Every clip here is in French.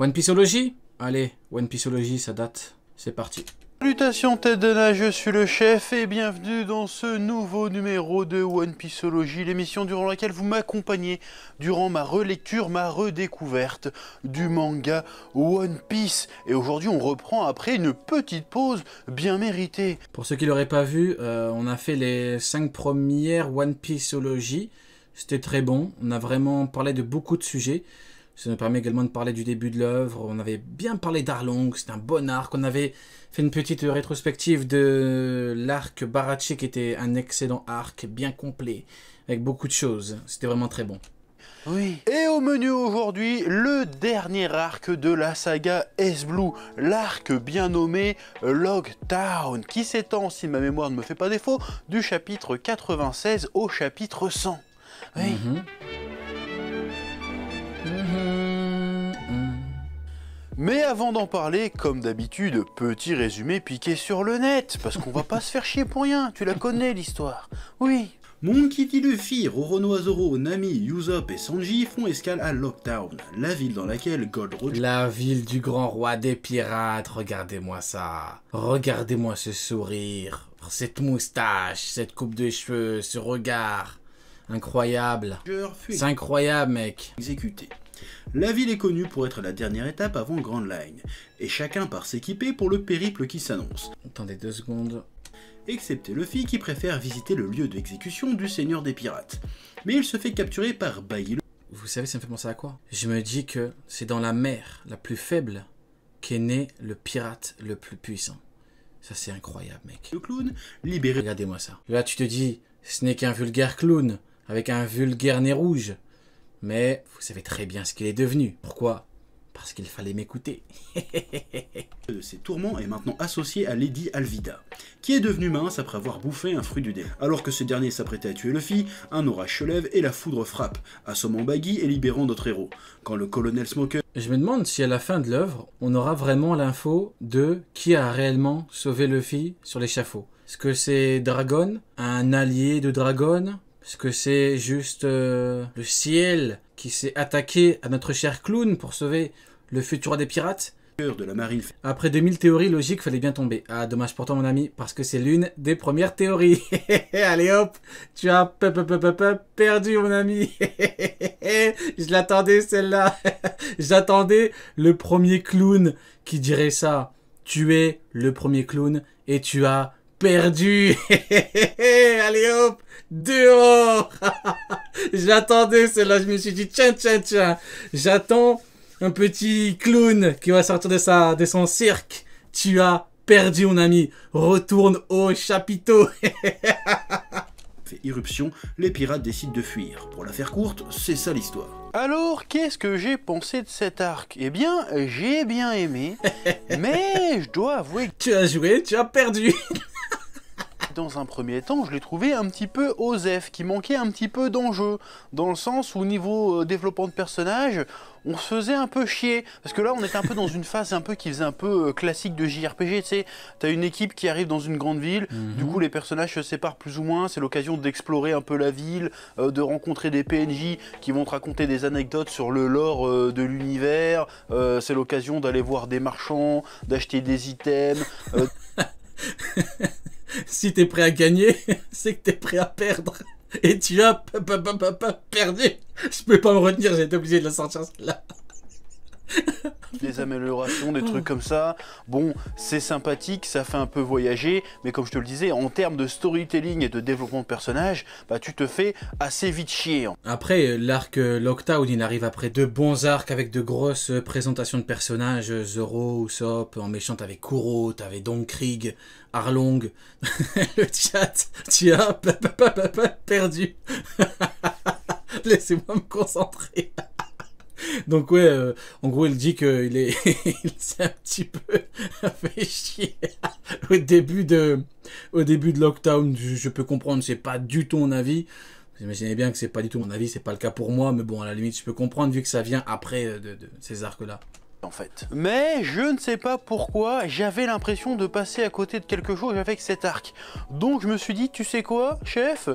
One Pieceologie, Allez, One Pieceologie, ça date. C'est parti. Salutations tête de nage, je suis le chef et bienvenue dans ce nouveau numéro de One Pieceologie, l'émission durant laquelle vous m'accompagnez durant ma relecture, ma redécouverte du manga One Piece. Et aujourd'hui on reprend après une petite pause bien méritée. Pour ceux qui l'auraient pas vu, euh, on a fait les 5 premières One Pieceologie, C'était très bon, on a vraiment parlé de beaucoup de sujets. Ça nous permet également de parler du début de l'œuvre. On avait bien parlé d'Arlong, c'était un bon arc. On avait fait une petite rétrospective de l'arc Barachi qui était un excellent arc, bien complet, avec beaucoup de choses. C'était vraiment très bon. Oui. Et au menu aujourd'hui, le dernier arc de la saga S-Blue, l'arc bien nommé Log Town, qui s'étend, si ma mémoire ne me fait pas défaut, du chapitre 96 au chapitre 100. Oui. Mhm. Mais avant d'en parler, comme d'habitude, petit résumé piqué sur le net, parce qu'on va pas se faire chier pour rien, tu la connais l'histoire. Oui, mon D. Luffy, Roronoa Azoro, Nami, Yuzop et Sanji font escale à Lockdown, la ville dans laquelle Gold Roger... La ville du grand roi des pirates, regardez-moi ça. Regardez-moi ce sourire, cette moustache, cette coupe de cheveux, ce regard. Incroyable. C'est incroyable, mec. Exécuté. La ville est connue pour être la dernière étape avant Grand Line, et chacun part s'équiper pour le périple qui s'annonce. Attendez deux secondes. Excepté Luffy qui préfère visiter le lieu d'exécution du Seigneur des Pirates. Mais il se fait capturer par Bailly. Vous savez, ça me fait penser à quoi Je me dis que c'est dans la mer la plus faible qu'est né le pirate le plus puissant. Ça c'est incroyable mec. Le clown libéré. Regardez-moi ça. Là tu te dis, ce n'est qu'un vulgaire clown avec un vulgaire nez rouge. Mais vous savez très bien ce qu'il est devenu. Pourquoi Parce qu'il fallait m'écouter. de ses tourments est maintenant associé à Lady Alvida, qui est devenue mince après avoir bouffé un fruit du dé. Alors que ce dernier s'apprêtait à tuer Luffy, un orage se lève et la foudre frappe, assommant Baggy et libérant notre héros. Quand le colonel Smoker... Je me demande si à la fin de l'œuvre, on aura vraiment l'info de qui a réellement sauvé Luffy sur l'échafaud. Est-ce que c'est Dragon Un allié de Dragon est-ce que c'est juste euh, le ciel qui s'est attaqué à notre cher clown pour sauver le futur des pirates de la Après 2000 théories logiques, fallait bien tomber. Ah, dommage pour toi, mon ami, parce que c'est l'une des premières théories. Allez hop, tu as perdu, mon ami. Je l'attendais, celle-là. J'attendais le premier clown qui dirait ça. Tu es le premier clown et tu as perdu. Allez hop, dehors. J'attendais cela, je me suis dit tiens tiens tiens, j'attends un petit clown qui va sortir de sa de son cirque. Tu as perdu mon ami, retourne au chapiteau. fait irruption, les pirates décident de fuir. Pour la faire courte, c'est ça l'histoire. Alors, qu'est-ce que j'ai pensé de cet arc Eh bien, j'ai bien aimé, mais je dois avouer que... Tu as joué, tu as perdu dans un premier temps, je l'ai trouvé un petit peu osef, qui manquait un petit peu d'enjeu, dans le sens où niveau euh, développement de personnages on se faisait un peu chier, parce que là on est un peu dans une phase un peu qui faisait un peu euh, classique de JRPG, tu sais, t'as une équipe qui arrive dans une grande ville, mhm. du coup les personnages se séparent plus ou moins, c'est l'occasion d'explorer un peu la ville, euh, de rencontrer des PNJ qui vont te raconter des anecdotes sur le lore de l'univers, c'est l'occasion d'aller voir des marchands, d'acheter des items. si t'es prêt à gagner, c'est que t'es prêt à perdre. Et tu as perdu. Je peux pas me retenir, j'ai été obligé de la sortir là des améliorations, des trucs comme ça. Bon, c'est sympathique, ça fait un peu voyager, mais comme je te le disais, en termes de storytelling et de développement de personnages, bah tu te fais assez vite chier. Hein. Après, euh, l'arc euh, Lockdown, il arrive après de bons arcs avec de grosses euh, présentations de personnages, Zoro, sop en méchant t'avais Kuro, t'avais Don Krieg, Arlong, le chat, tu as perdu. Laissez-moi me concentrer. Donc ouais, euh, en gros, il dit qu'il est, il s'est un petit peu fait chier au début de, au début de lockdown. Je, peux comprendre, c'est pas du tout mon avis. Vous imaginez bien que c'est pas du tout mon avis, c'est pas le cas pour moi, mais bon, à la limite, je peux comprendre vu que ça vient après euh, de, ces arcs-là en fait. Mais je ne sais pas pourquoi, j'avais l'impression de passer à côté de quelque chose avec cet arc. Donc je me suis dit, tu sais quoi, chef,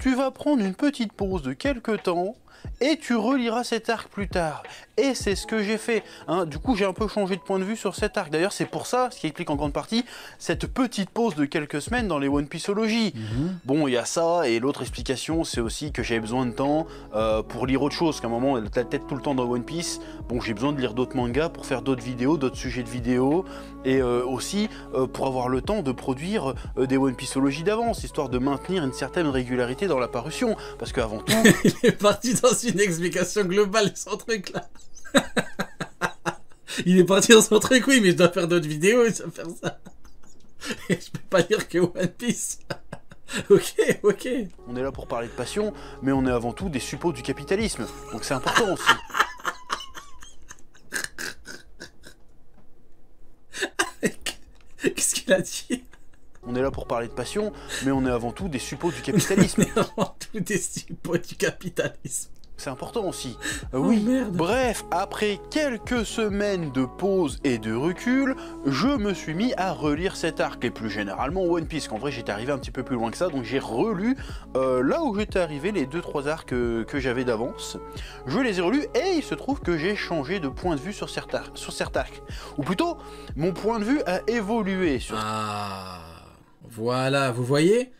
tu vas prendre une petite pause de quelques temps, et tu reliras cet arc plus tard. Et c'est ce que j'ai fait. Hein. Du coup, j'ai un peu changé de point de vue sur cet arc. D'ailleurs, c'est pour ça, ce qui explique en grande partie, cette petite pause de quelques semaines dans les One Pieceologies. Mhm. Bon, il y a ça, et l'autre explication, c'est aussi que j'avais besoin de temps euh, pour lire autre chose. Qu'à un moment, t'as la tête tout le temps dans One Piece. Bon, j'ai besoin de lire d'autres mangas pour faire d'autres vidéos, d'autres sujets de vidéos, et euh, aussi euh, pour avoir le temps de produire des One Pieceologies d'avance, histoire de maintenir une certaine régularité dans la parution. Parce qu'avant tout... il est parti une explication globale de son truc là. Il est parti dans son truc, oui, mais je dois faire d'autres vidéos, et ça faire ça. Et je peux pas dire que One Piece. ok, ok. On est là pour parler de passion, mais on est avant tout des suppôts du capitalisme. Donc c'est important aussi. Qu'est-ce qu'il a dit On est là pour parler de passion, mais on est avant tout des suppôts du capitalisme. on est avant tout des suppôts du capitalisme c'est important aussi. Oh, oui, bref, après quelques semaines de pause et de recul, je me suis mis à relire cet arc, et plus généralement One Piece, En vrai j'étais arrivé un petit peu plus loin que ça, donc j'ai relu euh, là où j'étais arrivé les 2-3 arcs que j'avais d'avance. Je les ai relus, et il se trouve que j'ai changé de point de vue sur certains arc, sur Ou plutôt, mon point de vue a évolué sur... Ah, voilà, vous voyez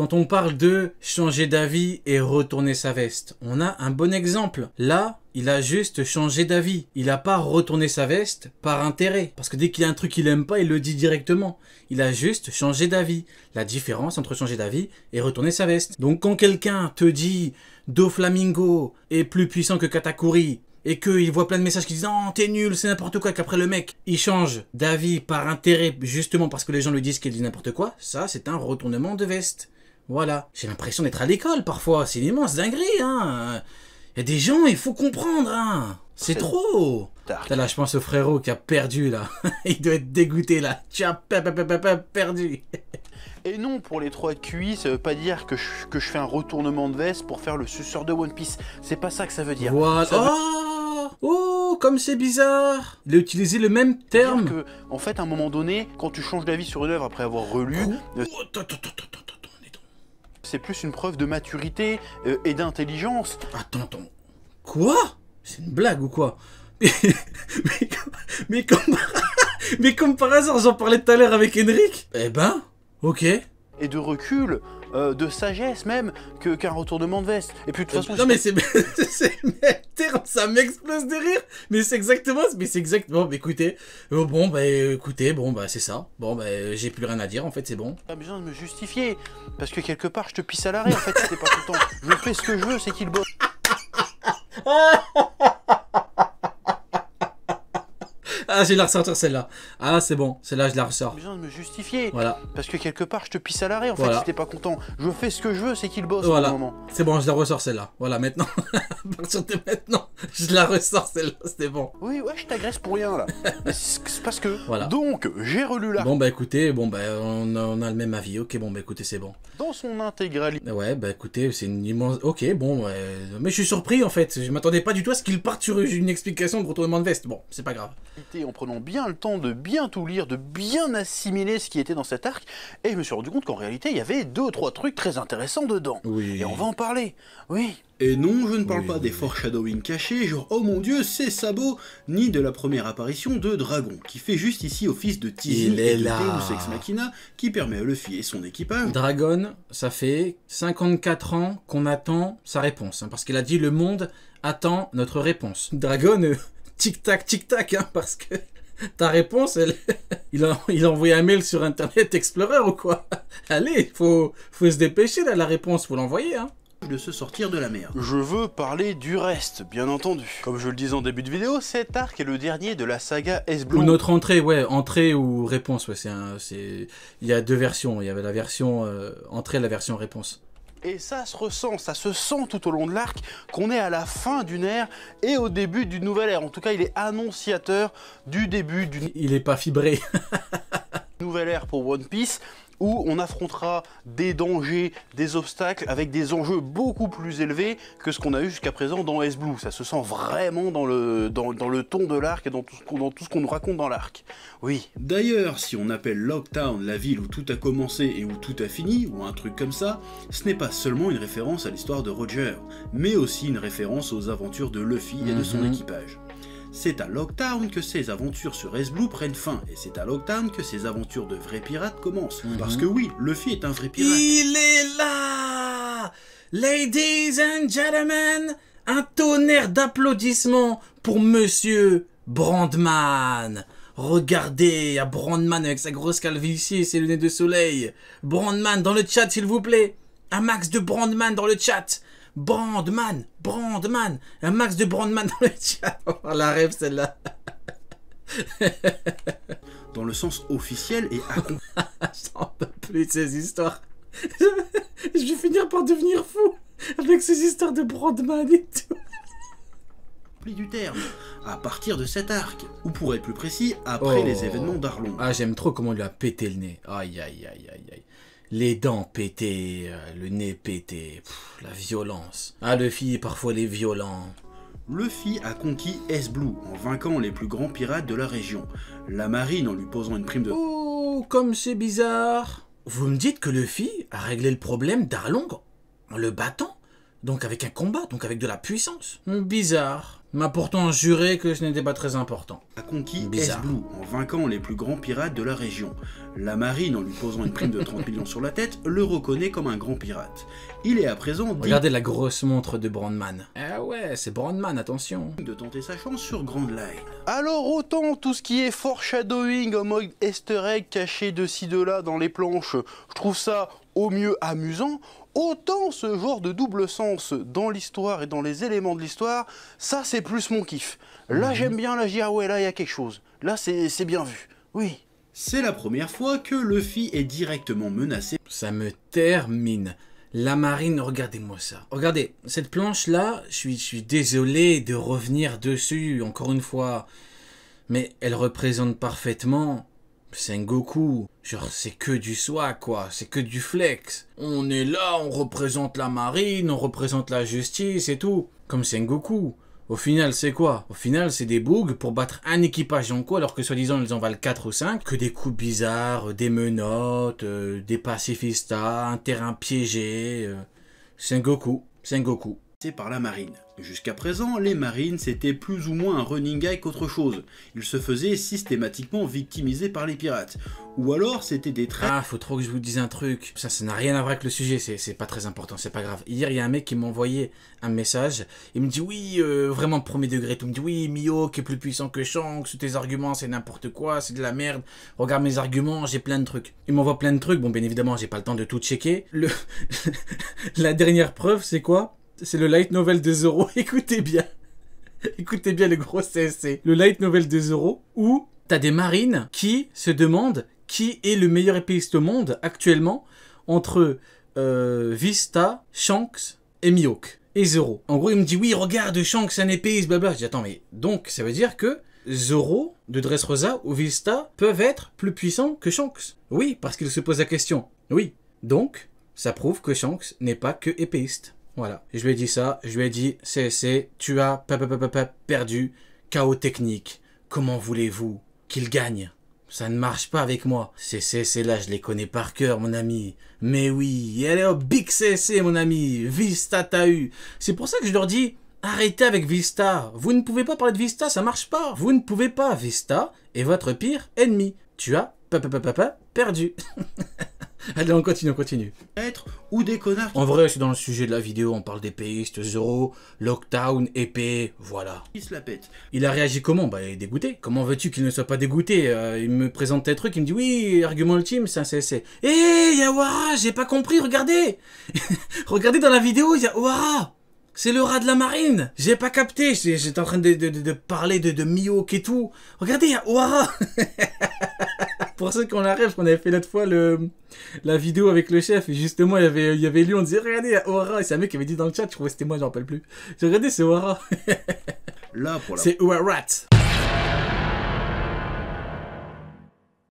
quand on parle de changer d'avis et retourner sa veste, on a un bon exemple. Là, il a juste changé d'avis. Il n'a pas retourné sa veste par intérêt. Parce que dès qu'il y a un truc qu'il aime pas, il le dit directement. Il a juste changé d'avis. La différence entre changer d'avis et retourner sa veste. Donc quand quelqu'un te dit Do Flamingo est plus puissant que Katakuri, et qu'il voit plein de messages qui disent non t'es nul c'est n'importe quoi qu'après le mec il change d'avis par intérêt justement parce que les gens lui disent qu'il dit n'importe quoi ça c'est un retournement de veste voilà. J'ai l'impression d'être à l'école parfois. C'est une immense dinguerie, hein. Il y a des gens, il faut comprendre, hein. C'est trop là, je pense au frérot qui a perdu, là. il doit être dégoûté, là. Tu as perdu Et non, pour les trois QI, ça veut pas dire que je, fais un retournement de veste pour faire le suceur de One Piece. C'est pas ça que ça veut dire. Oh! oh, comme c'est bizarre Il a utilisé le même terme. en fait, à un moment donné, quand tu changes d'avis sur une œuvre après avoir relu... Euh, oh, c'est plus une preuve de maturité euh, et d'intelligence. Attends, ah, attends. Quoi C'est une blague ou quoi mais, comme, mais, comme, mais comme par hasard, j'en parlais tout à l'heure avec Henrik. Eh ben, ok et de recul, euh, de sagesse même, que qu'un retournement de veste. Et puis de toute façon. Non, mais c'est. ça m'explose de rire Mais c'est exactement. Mais c'est exactement. Bon, écoutez. Euh, bon, bah écoutez, bon, bah c'est ça. Bon, bah j'ai plus rien à dire en fait, c'est bon. Pas besoin de me justifier. Parce que quelque part, je te pisse à l'arrêt en fait, C'était pas tout le temps. Je fais ce que je veux, c'est qu'il bosse. Ah, je la ressortir celle-là. Ah, c'est bon, celle-là, je la ressors. besoin de me justifier. Voilà. Parce que quelque part, je te pisse à l'arrêt en fait si t'es pas content. Je fais ce que je veux, c'est qu'il bosse voilà. moment. C'est bon, je la ressors celle-là. Voilà, maintenant. maintenant, je la ressors celle-là, c'était bon. Oui, ouais, je t'agresse pour rien là. c'est parce que. Voilà. Donc, j'ai relu là. Bon, bah écoutez, bon, bah on a, le même avis. Ok, bon, bah écoutez, c'est bon. Dans son intégralité. Ouais, bah écoutez, c'est une immense. Ok, bon, mais je suis surpris en fait. Je m'attendais pas du tout à ce qu'il parte sur une explication de retournement de veste. Bon, c'est pas grave en prenant bien le temps de bien tout lire, de bien assimiler ce qui était dans cet arc, et je me suis rendu compte qu'en réalité, il y avait deux ou trois trucs très intéressants dedans. Oui. Et on va en parler. Oui. Et non, je ne parle pas des foreshadowing cachés, genre oh mon dieu, c'est Sabot, ni de la première apparition de Dragon, qui fait juste ici office de teasing et de Deus Machina, qui permet à Luffy et son équipage... Dragon, ça fait 54 ans qu'on attend sa réponse, hein, parce qu'elle a dit le monde attend notre réponse. Dragon, euh, tic-tac, tic-tac, hein, parce que ta réponse, elle... il, a, envoyé un mail sur Internet Explorer ou quoi Allez, faut, faut se dépêcher là, la réponse, faut l'envoyer. Hein. De se sortir de la merde. Je veux parler du reste, bien entendu. Comme je le disais en début de vidéo, cet arc est le dernier de la saga s Ou notre entrée, ouais, entrée ou réponse, ouais, c'est Il y a deux versions, il y avait la version euh, entrée et la version réponse. Et ça se ressent, ça se sent tout au long de l'arc qu'on est à la fin d'une ère et au début d'une nouvelle ère. En tout cas, il est annonciateur du début d'une... Il est pas fibré. nouvelle ère pour One Piece où on affrontera des dangers, des obstacles avec des enjeux beaucoup plus élevés que ce qu'on a eu jusqu'à présent dans S-Blue. Ça se sent vraiment dans le, ton de l'arc et dans tout ce qu'on nous raconte dans l'arc. Oui. D'ailleurs, si on appelle Lockdown la ville où tout a commencé et où tout a fini, ou un truc comme ça, ce n'est pas seulement une référence à l'histoire de Roger, mais aussi une référence aux aventures de Luffy et de son mhm. équipage. C'est à Lockdown que ses aventures sur S-Blue prennent fin, et c'est à Lockdown que ses aventures de vrai pirates commencent. Mhm. Parce que oui, Luffy est un vrai pirate. Il est là Ladies and gentlemen, un tonnerre d'applaudissements pour Monsieur Brandman. Regardez, à a Brandman avec sa grosse calvitie et ses lunettes de soleil. Brandman dans le chat, s'il vous plaît. Un max de Brandman dans le chat. Brandman, Brandman, un max de Brandman dans le chat. la rêve celle-là. dans le sens officiel et J'en peux plus de ces histoires. Je vais finir par devenir fou avec ces histoires de Brandman et tout. Du terme, à partir de cet arc, ou pour être plus précis, après oh. les événements d'Arlon. Ah, j'aime trop comment il lui a pété le nez. Aïe, aïe, aïe, aïe, aïe les dents pétées, euh, le nez pété, la violence. Ah, Luffy, parfois les violents. Luffy a conquis S-Blue en vainquant les plus grands pirates de la région, la marine en lui posant une prime de... Oh, comme c'est bizarre Vous me dites que Luffy a réglé le problème d'Arlong en le battant Donc avec un combat, donc avec de la puissance hmm, Bizarre m'a pourtant juré que ce n'était pas très important. A conquis S-Blue en vainquant les plus grands pirates de la région. La marine, en lui posant une prime de 30 millions sur la tête, le reconnaît comme un grand pirate. Il est à présent Regardez la grosse montre de Brandman. Ah ouais, c'est Brandman, attention. ...de tenter sa chance sur Grand Line. Alors autant tout ce qui est foreshadowing en mode easter egg caché de ci de là dans les planches, je trouve ça au mieux amusant, Autant ce genre de double sens dans l'histoire et dans les éléments de l'histoire, ça c'est plus mon kiff. Là mhm. j'aime bien, là j'ai ah ouais, là il y a quelque chose. Là c'est bien vu. Oui. C'est la première fois que Luffy est directement menacé. Ça me termine. La marine, regardez-moi ça. Regardez, cette planche-là, je suis, je suis désolé de revenir dessus encore une fois, mais elle représente parfaitement Sengoku, genre c'est que du soi quoi, c'est que du flex. On est là, on représente la marine, on représente la justice et tout, comme Sengoku. Au final, c'est quoi Au final, c'est des bougs pour battre un équipage en quoi, alors que soi-disant ils en valent 4 ou 5, que des coups bizarres, euh, des menottes, euh, des pacifistas, ah, un terrain piégé. Euh. Sengoku, Sengoku c'est par la marine. Jusqu'à présent, les marines c'était plus ou moins un running guy qu'autre chose. Ils se faisaient systématiquement victimiser par les pirates. Ou alors c'était des traits. Ah, faut trop que je vous dise un truc. Ça, ça n'a rien à voir avec le sujet, c'est pas très important, c'est pas grave. Hier, il y a un mec qui m'a envoyé un message. Il me dit Oui, euh, vraiment premier degré. Tout me dit Oui, Mio qui est plus puissant que Shanks, tes arguments c'est n'importe quoi, c'est de la merde. Regarde mes arguments, j'ai plein de trucs. Il m'envoie plein de trucs. Bon, bien évidemment, j'ai pas le temps de tout checker. Le... la dernière preuve, c'est quoi c'est le light novel de Zoro. Écoutez bien. Écoutez bien le gros CSC. Le light novel de Zoro où t'as des marines qui se demandent qui est le meilleur épéiste au monde actuellement entre euh, Vista, Shanks et Mihawk. Et Zoro. En gros, il me dit oui, regarde, Shanks, un épéiste, blablabla. » J'ai J'attends, attends, mais donc ça veut dire que Zoro de Dressrosa ou Vista peuvent être plus puissants que Shanks. Oui, parce qu'il se pose la question. Oui. Donc, ça prouve que Shanks n'est pas que épéiste. Voilà, je lui ai dit ça, je lui ai dit, CSC, tu as perdu, chaos technique, comment voulez-vous qu'il gagne ça ne marche pas avec moi. c'est, c'est, là je les connais par cœur, mon ami. Mais oui, elle est au Big C.S.C. mon ami. Vista eu. » C'est pour ça que je leur dis, arrêtez avec Vista. Vous ne pouvez pas parler de Vista, ça marche pas. Vous ne pouvez pas. Vista est votre pire ennemi. Tu as, perdu. Allez, on continue, on continue. Être ou des connards. En vrai, c'est dans le sujet de la vidéo, on parle des Zoro, Lockdown, épée, voilà. Il se la pète. Il a réagi comment Bah, il est dégoûté. Comment veux-tu qu'il ne soit pas dégoûté euh, Il me présente tes trucs, il me dit oui, argument ultime, c'est un CSC. Hé, a j'ai pas compris, regardez Regardez dans la vidéo, il y a Ouara c'est le rat de la marine J'ai pas capté, j'étais en train de, parler de, de Miyok et tout. Regardez, il y a Ouara pour ça qui arrive, la qu'on avait fait l'autre fois le, la vidéo avec le chef, et justement, il y avait, il y avait lui, on disait, regardez, O'Hara, et c'est un mec qui avait dit dans le chat, je crois que c'était moi, j'en rappelle plus. J'ai regardé, c'est O'Hara. Là, pour la... C'est Ouarat.